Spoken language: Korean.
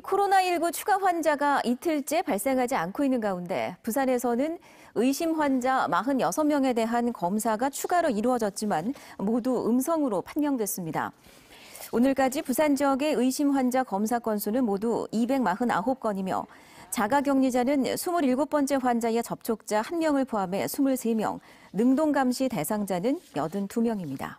코로나19 추가 환자가 이틀째 발생하지 않고 있는 가운데 부산에서는 의심 환자 46명에 대한 검사가 추가로 이루어졌지만 모두 음성으로 판명됐습니다. 오늘까지 부산 지역의 의심 환자 검사 건수는 모두 249건이며 자가격리자는 27번째 환자의 접촉자 1명을 포함해 23명, 능동감시 대상자는 82명입니다.